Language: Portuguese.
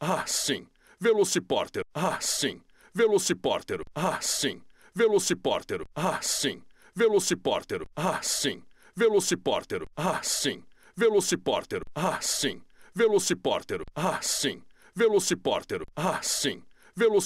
Ah, sim. Velocipórtero. Ah, sim. Velocipórtero. Ah, sim. Velocipórtero. Ah, sim. Velocipórtero. Ah, sim. Velocipórtero. Ah, sim. Velocipórtero. Ah, sim. Velocipórtero. Ah, sim. Velocipórtero. Ah, sim. Velocipórtero.